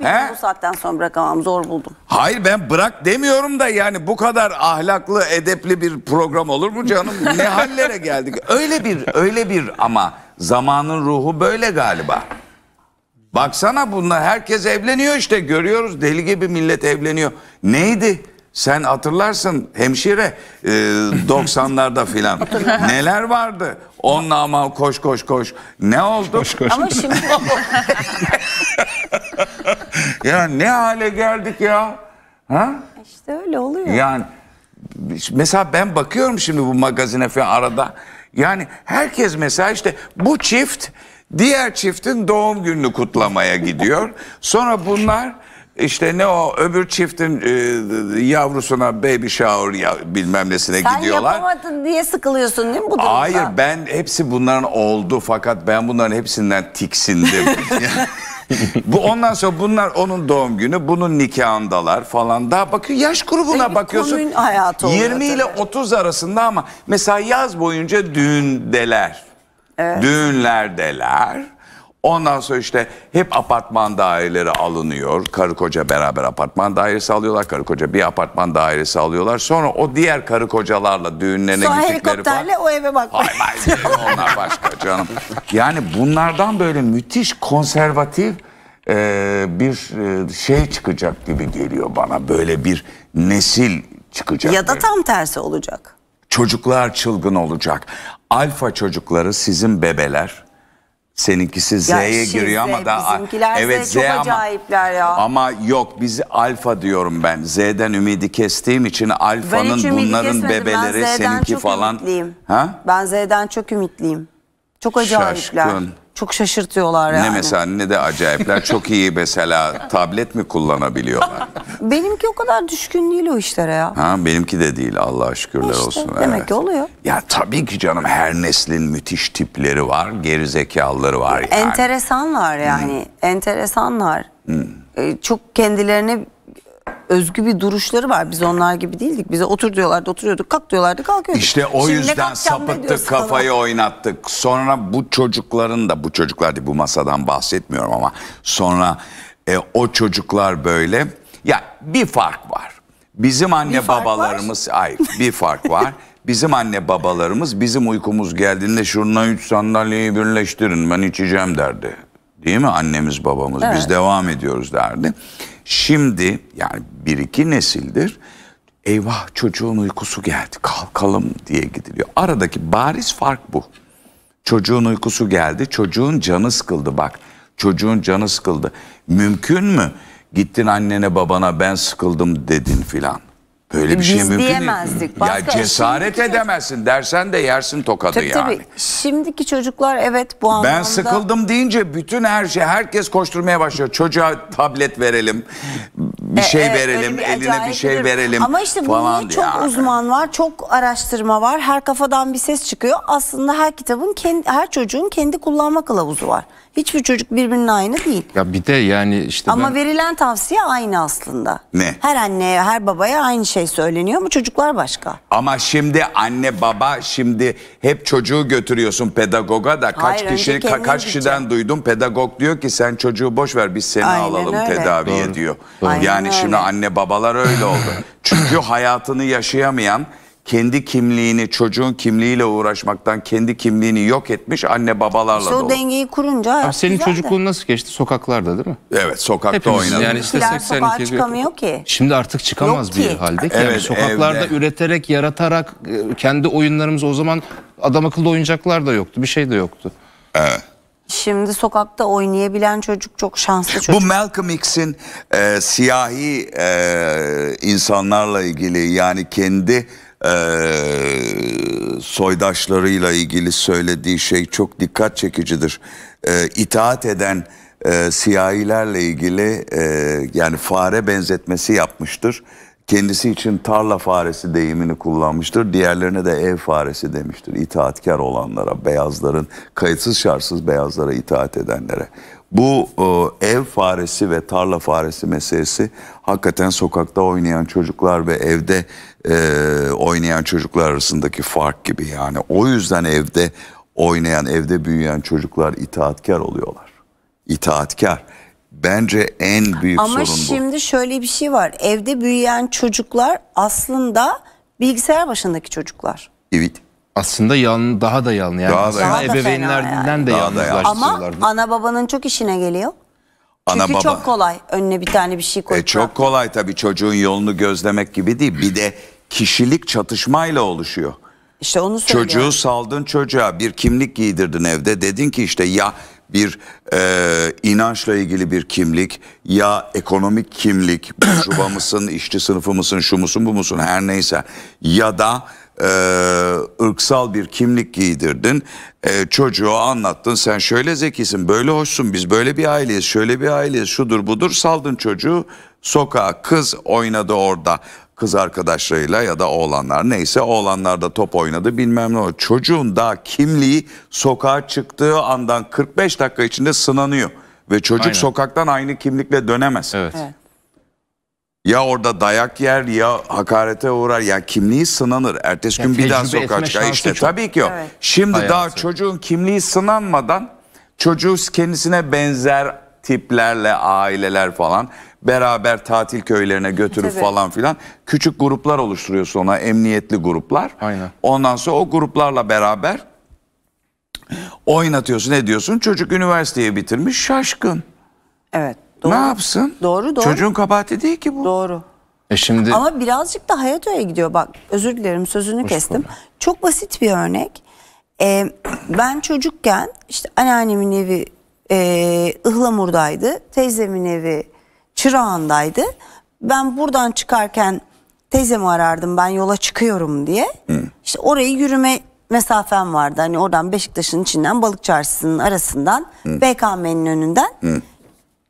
Ne bu saatten sonra bırakamam zor buldum. Hayır ben bırak demiyorum da yani bu kadar ahlaklı, edepli bir program olur mu canım? ne hallere geldik. Öyle bir, öyle bir ama zamanın ruhu böyle galiba. Baksana bunlar herkes evleniyor işte görüyoruz deli gibi millet evleniyor. Neydi? Sen hatırlarsın hemşire 90'larda e, filan neler vardı? Onunla ama koş koş koş. Ne oldu? Koş koş. Ama şimdi ya ne hale geldik ya? Ha? İşte öyle oluyor. Yani mesela ben bakıyorum şimdi bu magazine falan arada. Yani herkes mesela işte bu çift diğer çiftin doğum gününü kutlamaya gidiyor. Sonra bunlar işte ne o öbür çiftin e, yavrusuna baby shower ya, bilmem nesine Sen gidiyorlar. Sen yapamadın diye sıkılıyorsun değil mi bu durumda? Hayır ben hepsi bunların oldu fakat ben bunların hepsinden tiksindim. Bu ondan sonra bunlar onun doğum günü, bunun nikahındalar falan. Daha bakıyor yaş grubuna Tabii bakıyorsun. komün hayatı oluyor 20 ile tabii. 30 arasında ama mesela yaz boyunca düğündeler. Düğünlerdeler. Ondan sonra işte hep apartman daireleri alınıyor. Karı koca beraber apartman dairesi alıyorlar. Karı koca bir apartman dairesi alıyorlar. Sonra o diğer karı kocalarla düğünlerine sonra gittikleri helikopterle o eve bakmak. onlar başka canım. Yani bunlardan böyle müthiş konservatif e, bir e, şey çıkacak gibi geliyor bana. Böyle bir nesil çıkacak. Ya da tam tersi olacak. Çocuklar çılgın olacak. Alfa çocukları sizin bebeler Seninkisi Z'ye işte giriyor şey ama da evet Z, çok ama acayipler ya. ama yok biz alfa diyorum ben. Z'den ümidi kestiğim için alfanın bunların bebeleri Ben Z'den seninki çok falan. ümitliyim. Ha? Ben Z'den çok ümitliyim. Çok acayipler. Şaşkın. Çok şaşırtıyorlar yani. Ne mesela ne de acayipler. Çok iyi mesela tablet mi kullanabiliyorlar? benimki o kadar düşkün değil o işlere ya. Ha benimki de değil Allah'a şükürler işte, olsun. Demek evet. ki oluyor. Ya tabii ki canım her neslin müthiş tipleri var, geri gerizekalıları var yani. Enteresanlar yani. Hmm. Enteresanlar. Hmm. Ee, çok kendilerini özgü bir duruşları var. Biz onlar gibi değildik. Bize otur diyorlardı oturuyorduk kalk diyorlardı kalkıyorduk. İşte o Şimdi yüzden sapıttık kafayı falan. oynattık. Sonra bu çocukların da bu çocuklar diye bu masadan bahsetmiyorum ama sonra e, o çocuklar böyle ya bir fark var. Bizim anne bir babalarımız var. hayır bir fark var. Bizim anne babalarımız bizim uykumuz geldiğinde şuruna üç sandalyeyi birleştirin ben içeceğim derdi. Değil mi annemiz babamız evet. biz devam ediyoruz derdi. Şimdi yani bir iki nesildir eyvah çocuğun uykusu geldi kalkalım diye gidiliyor. Aradaki bariz fark bu. Çocuğun uykusu geldi, çocuğun canı sıkıldı bak. Çocuğun canı sıkıldı. Mümkün mü? Gittin annene babana ben sıkıldım dedin filan. Böyle bir şey Biz mümkün diyemezdik. değil. Başka ya cesaret şimdiki... edemezsin dersen de yersin tokadı tabii, yani. Tabii. Şimdiki çocuklar evet bu anlamda. Ben sıkıldım deyince bütün her şey herkes koşturmaya başlıyor. Çocuğa tablet verelim. Bir e, şey e, verelim, bir eline bir şey verelim. Ama işte bu çok yani. uzman var, çok araştırma var. Her kafadan bir ses çıkıyor. Aslında her kitabın kendi, her çocuğun kendi kullanma kılavuzu var. Hiçbir çocuk birbirinin aynı değil. Ya bir de yani işte Ama ben... verilen tavsiye aynı aslında. Ne? Her anneye, her babaya aynı şey şey söyleniyor mu çocuklar başka. Ama şimdi anne baba şimdi hep çocuğu götürüyorsun pedagoga da kaç Hayır, kişi ka kaç gideceğim. kişiden duydum pedagog diyor ki sen çocuğu boş ver biz seni Aynen alalım öyle. tedaviye Doğru. diyor. Doğru. Yani Aynen şimdi öyle. anne babalar öyle oldu. Çünkü hayatını yaşayamayan kendi kimliğini çocuğun kimliğiyle uğraşmaktan kendi kimliğini yok etmiş anne babalarla İşte o dengeyi kurunca Ha, senin çocukluğun nasıl geçti? Sokaklarda değil mi? Evet sokakta Hepimiz oynadım. yani işte Pilar 82 sokağa çıkamıyor ki. Şimdi artık çıkamaz Yok bir ki. halde. ki. yani Evet, sokaklarda evde. üreterek, yaratarak e, kendi oyunlarımız o zaman adam akıllı oyuncaklar da yoktu. Bir şey de yoktu. Şimdi sokakta oynayabilen çocuk çok şanslı çocuk. Bu Malcolm X'in e, siyahi e, insanlarla ilgili yani kendi ee, soydaşlarıyla ilgili söylediği şey çok dikkat çekicidir. Ee, itaat eden e, siyahilerle ilgili e, yani fare benzetmesi yapmıştır. Kendisi için tarla faresi deyimini kullanmıştır. Diğerlerine de ev faresi demiştir. İtaatkar olanlara, beyazların, kayıtsız şartsız beyazlara itaat edenlere. Bu e, ev faresi ve tarla faresi meselesi hakikaten sokakta oynayan çocuklar ve evde e, oynayan çocuklar arasındaki fark gibi yani. O yüzden evde oynayan, evde büyüyen çocuklar itaatkar oluyorlar. İtaatkar. Bence en büyük Ama sorun bu. Ama şimdi şöyle bir şey var. Evde büyüyen çocuklar aslında bilgisayar başındaki çocuklar. Evet. Aslında yan, daha da yan yani. Daha da, ebeveynlerden yani. de daha yalnızlaştırıyorlar. Ama ana babanın çok işine geliyor. Ana Çünkü çok kolay önüne bir tane bir şey koymak. E çok kolay tabii çocuğun yolunu gözlemek gibi değil. Bir de kişilik çatışmayla oluşuyor. İşte onu söylüyorum. Çocuğu saldın çocuğa bir kimlik giydirdin evde. Dedin ki işte ya bir e, inançla ilgili bir kimlik ya ekonomik kimlik. Şuba mısın, işçi sınıfı mısın, şu musun, bu musun her neyse. Ya da e, ırksal bir kimlik giydirdin. E, ee, çocuğu anlattın sen şöyle zekisin böyle hoşsun biz böyle bir aileyiz şöyle bir aileyiz şudur budur saldın çocuğu sokağa kız oynadı orada kız arkadaşlarıyla ya da oğlanlar neyse oğlanlar da top oynadı bilmem ne o çocuğun daha kimliği sokağa çıktığı andan 45 dakika içinde sınanıyor ve çocuk Aynen. sokaktan aynı kimlikle dönemez. Evet. evet ya orada dayak yer ya hakarete uğrar ya kimliği sınanır. Ertesi gün yani bir daha sokağa çıkar. İşte çok. tabii ki o. Evet. Şimdi Hayatı. daha çocuğun kimliği sınanmadan çocuğu kendisine benzer tiplerle aileler falan beraber tatil köylerine götürüp Tabii. falan filan küçük gruplar oluşturuyorsun ona emniyetli gruplar. Aynen. Ondan sonra o gruplarla beraber oynatıyorsun ne diyorsun? çocuk üniversiteyi bitirmiş şaşkın. Evet. Doğru. Ne yapsın? Doğru doğru. Çocuğun kabahati değil ki bu. Doğru. E şimdi... Ama birazcık da hayat öyle gidiyor. Bak özür dilerim sözünü Hoş kestim. Böyle. Çok basit bir örnek. Ee, ben çocukken işte anneannemin evi e, Ihlamur'daydı. Teyzemin evi Çırağan'daydı. Ben buradan çıkarken teyzemi arardım ben yola çıkıyorum diye. Hı. İşte orayı yürüme mesafem vardı. Hani oradan Beşiktaş'ın içinden balık çarşısının arasından BKM'nin önünden. Hı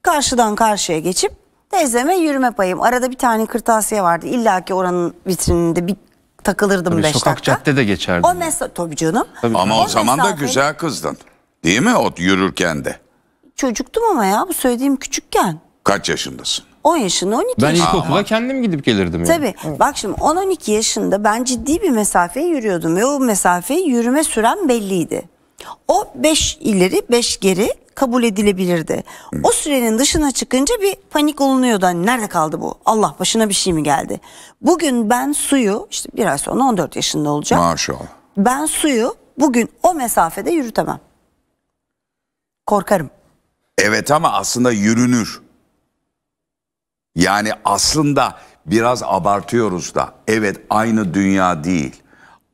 karşıdan karşıya geçip teyzeme yürüme payım. Arada bir tane kırtasiye vardı. İlla ki oranın vitrininde bir takılırdım 5 dakika. Sokak caddede geçerdim. O mesela tabii canım. Tabii. Ama o, o zaman da güzel kızdın. Değil mi o yürürken de? Çocuktum ama ya bu söylediğim küçükken. Kaç yaşındasın? 10 yaşında 12 ben yaşında. Ben ilkokula kendim gidip gelirdim. Tabii Evet. bak şimdi 10-12 yaşında ben ciddi bir mesafeyi yürüyordum ve o mesafeyi yürüme süren belliydi. O 5 ileri 5 geri kabul edilebilirdi. O sürenin dışına çıkınca bir panik olunuyordu. Hani nerede kaldı bu? Allah başına bir şey mi geldi? Bugün ben suyu işte bir ay sonra 14 yaşında olacağım. Maşallah. Ben suyu bugün o mesafede yürütemem. Korkarım. Evet ama aslında yürünür. Yani aslında biraz abartıyoruz da. Evet aynı dünya değil.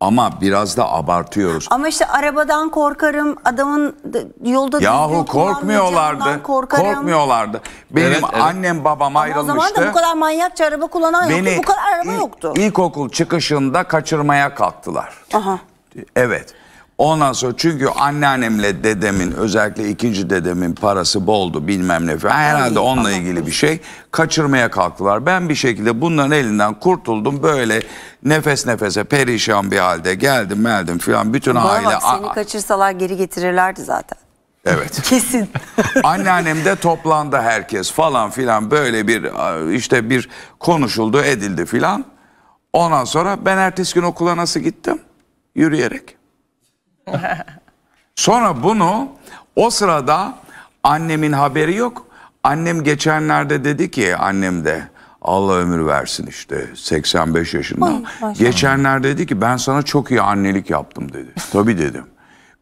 Ama biraz da abartıyoruz. Ama işte arabadan korkarım, adamın yolda Yahu korkmuyorlardı. Korkmuyorlardı. Benim evet, evet. annem babam Ama ayrılmıştı. o zaman da bu kadar manyakça araba kullanan Beni yoktu. Bu kadar araba il, yoktu. İlkokul çıkışında kaçırmaya kalktılar. Aha. Evet. Ondan sonra çünkü anneannemle dedemin özellikle ikinci dedemin parası boldu bilmem ne falan. Herhalde onunla ilgili bir şey kaçırmaya kalktılar. Ben bir şekilde bunların elinden kurtuldum. Böyle nefes nefese perişan bir halde geldim meldim falan. Bütün Bana aile... Bak, seni kaçırsalar geri getirirlerdi zaten. Evet. Kesin. Anneannem de toplandı herkes falan filan böyle bir işte bir konuşuldu edildi filan. Ondan sonra ben ertesi gün okula nasıl gittim? Yürüyerek. Sonra bunu o sırada annemin haberi yok. Annem geçenlerde dedi ki annem de Allah ömür versin işte 85 yaşında. Oy, maşallah. Geçenler dedi ki ben sana çok iyi annelik yaptım dedi. Tabii dedim.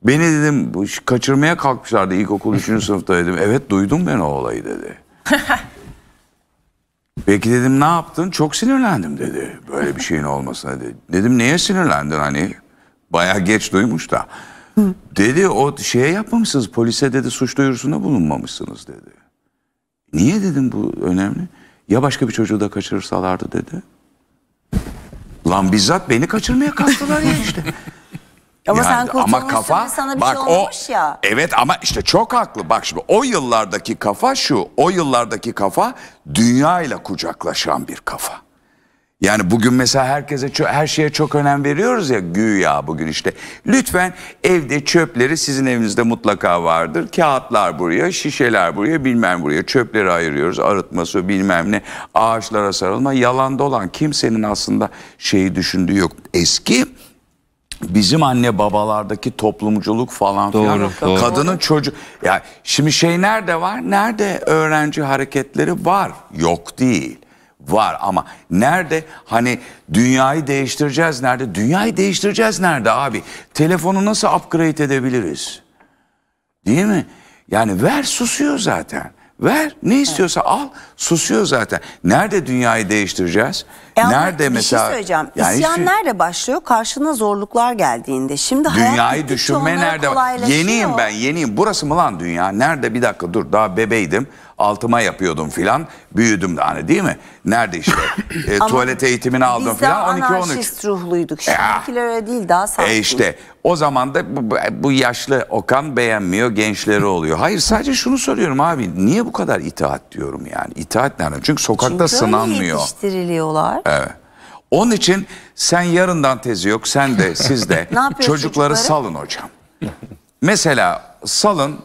Beni dedim kaçırmaya kalkmışlardı ilkokul 3. sınıfta dedim. Evet duydum ben o olayı dedi. Peki dedim ne yaptın? Çok sinirlendim dedi. Böyle bir şeyin olmasına dedi. Dedim neye sinirlendin hani? Bayağı geç duymuş da. Hı. Dedi o şeye yapmamışsınız polise dedi suç duyurusunda bulunmamışsınız dedi. Niye dedim bu önemli? Ya başka bir çocuğu da kaçırırsalardı dedi. Lan bizzat beni kaçırmaya kalktılar ya işte. Ama yani, sen kurtulmuşsun ama kafa, sana bir bak, şey olmamış o, ya. Evet ama işte çok haklı. Bak şimdi o yıllardaki kafa şu. O yıllardaki kafa dünya ile kucaklaşan bir kafa. Yani bugün mesela herkese her şeye çok önem veriyoruz ya güya bugün işte. Lütfen evde çöpleri sizin evinizde mutlaka vardır. Kağıtlar buraya, şişeler buraya, bilmem buraya. Çöpleri ayırıyoruz. Arıtması bilmem ne, ağaçlara sarılma. Yalanda olan kimsenin aslında şeyi düşündüğü yok. Eski bizim anne babalardaki toplumculuk falan doğru, filan. Kadının çocuğu ya şimdi şey nerede var? Nerede öğrenci hareketleri var? Yok değil var ama nerede hani dünyayı değiştireceğiz nerede? Dünyayı değiştireceğiz nerede abi? Telefonu nasıl upgrade edebiliriz? Değil mi? Yani ver susuyor zaten. Ver ne istiyorsa evet. al susuyor zaten. Nerede dünyayı değiştireceğiz? E nerede bir şey mesela? Şey söyleyeceğim. Yani İsyan hiç... Şey- nerede başlıyor? Karşına zorluklar geldiğinde. Şimdi dünyayı düşünme nerede? Yeniyim ben yeniyim. Burası mı lan dünya? Nerede bir dakika dur daha bebeydim altıma yapıyordum filan. Büyüdüm de hani değil mi? Nerede işte e, tuvalet eğitimini aldım filan 12-13. anarşist ruhluyduk. Şimdikiler öyle değil daha e sağlıklı. E işte o zaman da bu, bu yaşlı Okan beğenmiyor gençleri oluyor. Hayır sadece şunu soruyorum abi niye bu kadar itaat diyorum yani. itaat nereden? Çünkü sokakta Çünkü sınanmıyor. Çünkü yetiştiriliyorlar. Evet. Onun için sen yarından tezi yok sen de siz de çocukları, çocukları salın hocam. Mesela salın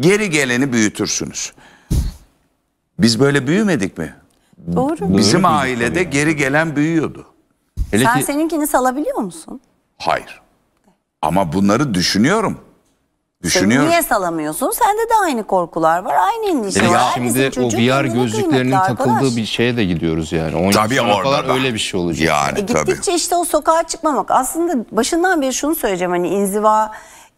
geri geleni büyütürsünüz. Biz böyle büyümedik mi? Doğru. Bizim Doğru. ailede Tabii. geri gelen büyüyordu. Hele Sen ki... seninkini salabiliyor musun? Hayır. Ama bunları düşünüyorum. Düşünüyorum. Sen niye salamıyorsun? Sende de aynı korkular var, aynı endişe var. Şimdi o VR gözlüklerinin takıldığı arkadaş. bir şeye de gidiyoruz yani. 10 tabii orada da. öyle bir şey olacak. Yani, e, gittikçe tabii. işte o sokağa çıkmamak. Aslında başından beri şunu söyleyeceğim hani inziva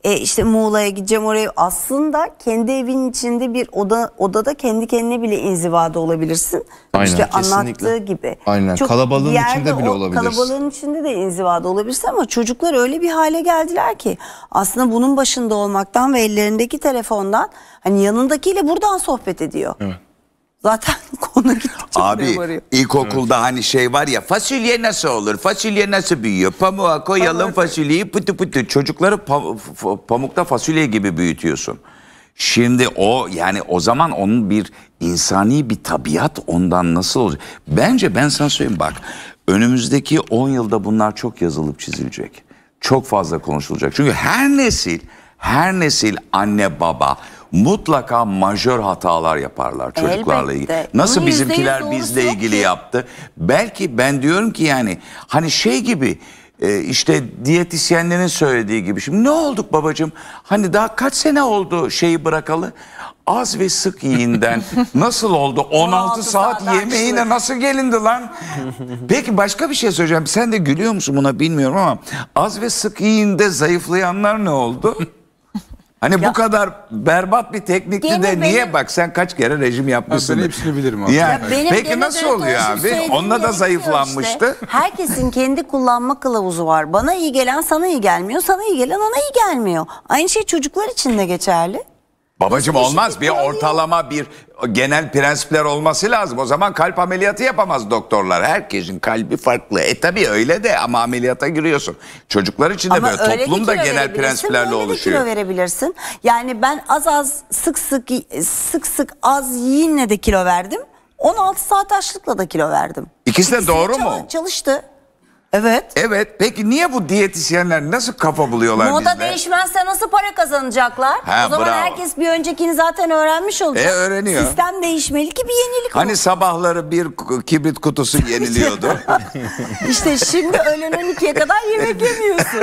e, işte Muğla'ya gideceğim oraya. Aslında kendi evin içinde bir oda odada kendi kendine bile inzivada olabilirsin. Aynen, işte kesinlikle. anlattığı gibi. Aynen Çok kalabalığın içinde bile olabilir. Kalabalığın içinde de inzivada olabilirsin ama çocuklar öyle bir hale geldiler ki aslında bunun başında olmaktan ve ellerindeki telefondan hani yanındakiyle buradan sohbet ediyor. Evet. Zaten konu gittikçe Abi varıyor. ilkokulda hani şey var ya fasulye nasıl olur? Fasulye nasıl büyüyor? Pamuğa koyalım fasulyeyi pıtı pıtı. Çocukları pam pamukta fasulye gibi büyütüyorsun. Şimdi o yani o zaman onun bir insani bir tabiat ondan nasıl olacak? Bence ben sana söyleyeyim bak önümüzdeki 10 yılda bunlar çok yazılıp çizilecek. Çok fazla konuşulacak. Çünkü her nesil her nesil anne baba mutlaka majör hatalar yaparlar çocuklarla Elbette. ilgili. Nasıl Bunun bizimkiler bizle ilgili yaptı? Belki ben diyorum ki yani hani şey gibi e, işte diyetisyenlerin söylediği gibi. Şimdi ne olduk babacığım? Hani daha kaç sene oldu şeyi bırakalı? Az ve sık yiyinden nasıl oldu? 16 saat saat yemeğine nasıl gelindi lan? Peki başka bir şey söyleyeceğim. Sen de gülüyor musun buna bilmiyorum ama az ve sık yiyinde zayıflayanlar ne oldu? Hani ya, bu kadar berbat bir teknikti de benim, niye bak sen kaç kere rejim yapmışsın? Ben hepsini bilirim abi. Yani, ya benim peki nasıl oluyor abi? Onda da zayıflanmıştı. Işte, herkesin kendi kullanma kılavuzu var. Bana iyi gelen sana iyi gelmiyor, sana iyi gelen ona iyi gelmiyor. Aynı şey çocuklar için de geçerli. Babacım olmaz bir ortalama bir genel prensipler olması lazım. O zaman kalp ameliyatı yapamaz doktorlar. Herkesin kalbi farklı. E tabi öyle de ama ameliyata giriyorsun. Çocuklar için de ama böyle toplum da genel prensiplerle oluşuyor. Ama kilo verebilirsin. Yani ben az az sık sık sık sık az yine de kilo verdim. 16 saat açlıkla da kilo verdim. İkisi de İkisi doğru mu? Çalıştı. Evet. Evet. Peki niye bu diyetisyenler nasıl kafa buluyorlar Moda bizde? değişmezse nasıl para kazanacaklar? Ha, o zaman bravo. herkes bir öncekini zaten öğrenmiş olacak. E öğreniyor. Sistem değişmeli ki bir yenilik olur. Hani sabahları bir kibrit kutusu yeniliyordu. İşte şimdi öğlen 12'ye kadar yemek yemiyorsun.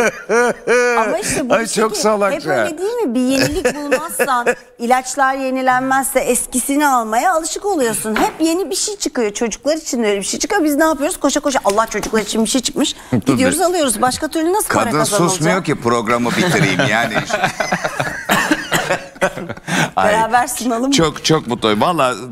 Ama işte bu Ay, çok salakça. Hep öyle değil mi? Bir yenilik bulmazsan, ilaçlar yenilenmezse eskisini almaya alışık oluyorsun. Hep yeni bir şey çıkıyor. Çocuklar için öyle bir şey çıkıyor. Biz ne yapıyoruz? Koşa koşa Allah çocuklar için bir şey çıkmıyor çıkmış. Gidiyoruz alıyoruz. Başka türlü nasıl Kadın para kazanılacak? Kadın susmuyor ki programı bitireyim yani. Beraber sunalım. Çok çok mutluyum. Valla...